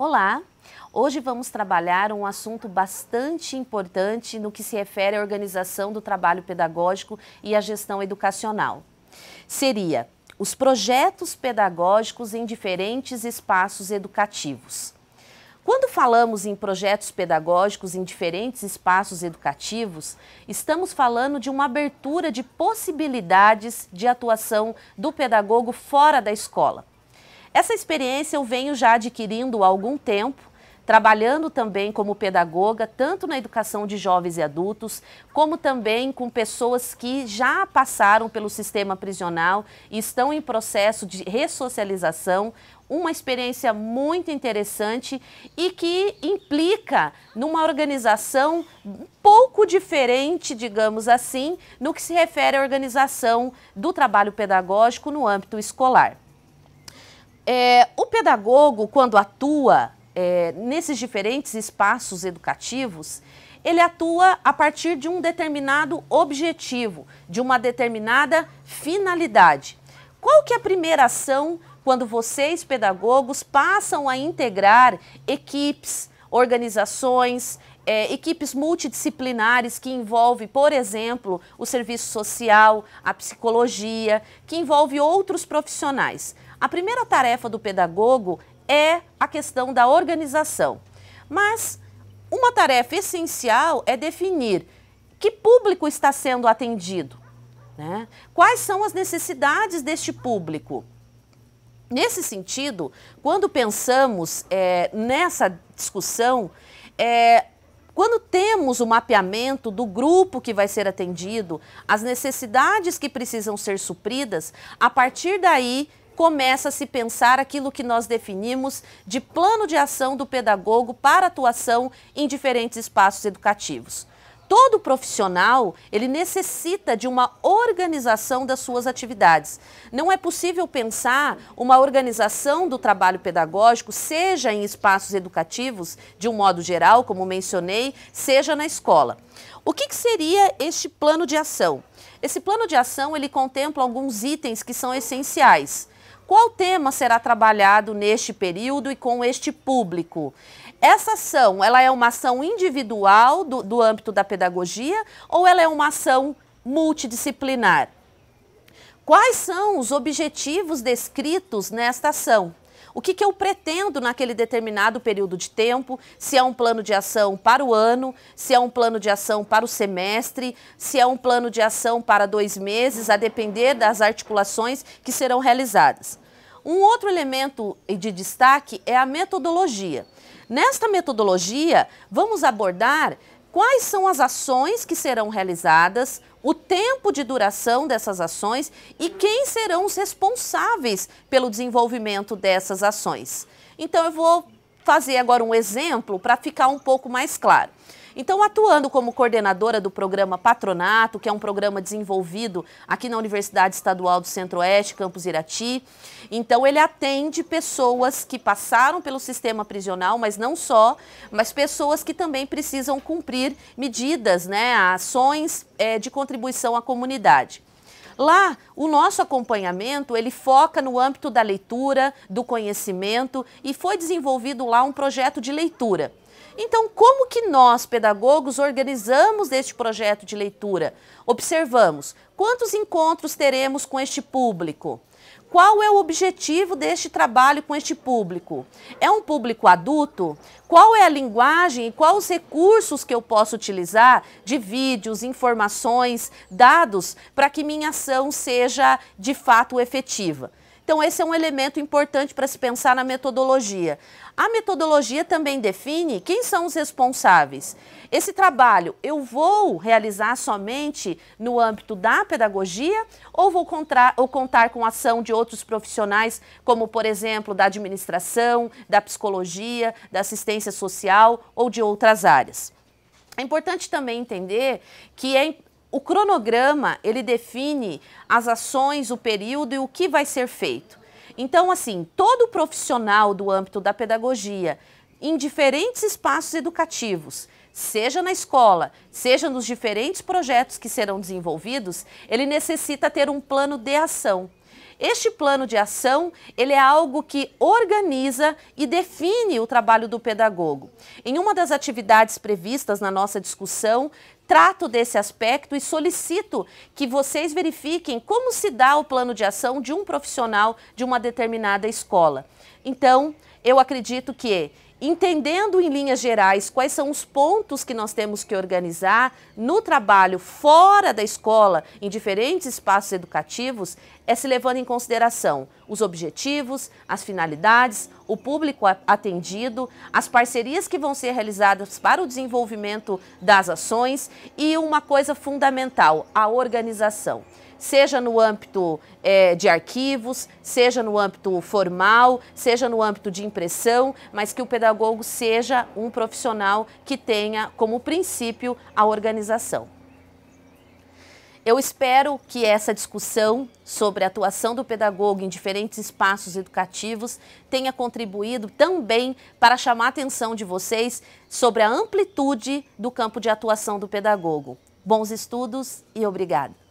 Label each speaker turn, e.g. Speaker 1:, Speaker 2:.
Speaker 1: Olá! Hoje vamos trabalhar um assunto bastante importante no que se refere à organização do trabalho pedagógico e à gestão educacional. Seria os projetos pedagógicos em diferentes espaços educativos. Quando falamos em projetos pedagógicos em diferentes espaços educativos, estamos falando de uma abertura de possibilidades de atuação do pedagogo fora da escola. Essa experiência eu venho já adquirindo há algum tempo, trabalhando também como pedagoga, tanto na educação de jovens e adultos, como também com pessoas que já passaram pelo sistema prisional e estão em processo de ressocialização uma experiência muito interessante e que implica numa organização um pouco diferente, digamos assim, no que se refere à organização do trabalho pedagógico no âmbito escolar. É, o pedagogo, quando atua é, nesses diferentes espaços educativos, ele atua a partir de um determinado objetivo, de uma determinada finalidade. Qual que é a primeira ação quando vocês, pedagogos, passam a integrar equipes, organizações, é, equipes multidisciplinares que envolve, por exemplo, o serviço social, a psicologia, que envolve outros profissionais. A primeira tarefa do pedagogo é a questão da organização. Mas uma tarefa essencial é definir que público está sendo atendido, né? quais são as necessidades deste público. Nesse sentido, quando pensamos é, nessa discussão, é, quando temos o mapeamento do grupo que vai ser atendido, as necessidades que precisam ser supridas, a partir daí começa a se pensar aquilo que nós definimos de plano de ação do pedagogo para atuação em diferentes espaços educativos. Todo profissional, ele necessita de uma organização das suas atividades. Não é possível pensar uma organização do trabalho pedagógico, seja em espaços educativos, de um modo geral, como mencionei, seja na escola. O que, que seria este plano de ação? Esse plano de ação, ele contempla alguns itens que são essenciais qual tema será trabalhado neste período e com este público? Essa ação, ela é uma ação individual do, do âmbito da pedagogia ou ela é uma ação multidisciplinar? Quais são os objetivos descritos nesta ação? o que, que eu pretendo naquele determinado período de tempo, se é um plano de ação para o ano, se é um plano de ação para o semestre, se é um plano de ação para dois meses, a depender das articulações que serão realizadas. Um outro elemento de destaque é a metodologia. Nesta metodologia, vamos abordar quais são as ações que serão realizadas, o tempo de duração dessas ações e quem serão os responsáveis pelo desenvolvimento dessas ações. Então eu vou fazer agora um exemplo para ficar um pouco mais claro. Então, atuando como coordenadora do programa Patronato, que é um programa desenvolvido aqui na Universidade Estadual do Centro-Oeste, campus Irati, então ele atende pessoas que passaram pelo sistema prisional, mas não só, mas pessoas que também precisam cumprir medidas, né, ações é, de contribuição à comunidade. Lá, o nosso acompanhamento, ele foca no âmbito da leitura, do conhecimento e foi desenvolvido lá um projeto de leitura. Então, como que nós, pedagogos, organizamos este projeto de leitura? Observamos quantos encontros teremos com este público. Qual é o objetivo deste trabalho com este público? É um público adulto? Qual é a linguagem e quais os recursos que eu posso utilizar de vídeos, informações, dados, para que minha ação seja de fato efetiva? Então, esse é um elemento importante para se pensar na metodologia. A metodologia também define quem são os responsáveis. Esse trabalho eu vou realizar somente no âmbito da pedagogia ou vou contar, ou contar com a ação de outros profissionais, como, por exemplo, da administração, da psicologia, da assistência social ou de outras áreas? É importante também entender que é, o cronograma, ele define as ações, o período e o que vai ser feito. Então, assim, todo profissional do âmbito da pedagogia, em diferentes espaços educativos, seja na escola, seja nos diferentes projetos que serão desenvolvidos, ele necessita ter um plano de ação. Este plano de ação, ele é algo que organiza e define o trabalho do pedagogo. Em uma das atividades previstas na nossa discussão, trato desse aspecto e solicito que vocês verifiquem como se dá o plano de ação de um profissional de uma determinada escola. Então, eu acredito que entendendo em linhas gerais quais são os pontos que nós temos que organizar no trabalho fora da escola, em diferentes espaços educativos, é se levando em consideração os objetivos, as finalidades, o público atendido, as parcerias que vão ser realizadas para o desenvolvimento das ações e uma coisa fundamental, a organização seja no âmbito é, de arquivos, seja no âmbito formal, seja no âmbito de impressão, mas que o pedagogo seja um profissional que tenha como princípio a organização. Eu espero que essa discussão sobre a atuação do pedagogo em diferentes espaços educativos tenha contribuído também para chamar a atenção de vocês sobre a amplitude do campo de atuação do pedagogo. Bons estudos e obrigada!